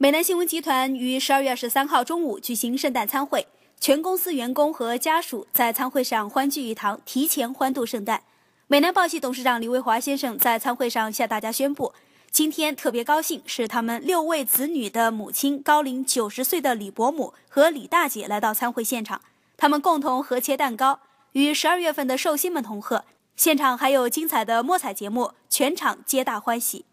美南新闻集团于十二月二十三号中午举行圣诞餐会，全公司员工和家属在餐会上欢聚一堂，提前欢度圣诞。美南报系董事长李卫华先生在餐会上向大家宣布，今天特别高兴是他们六位子女的母亲高龄九十岁的李伯母和李大姐来到餐会现场，他们共同合切蛋糕，与十二月份的寿星们同贺。现场还有精彩的摸彩节目，全场皆大欢喜。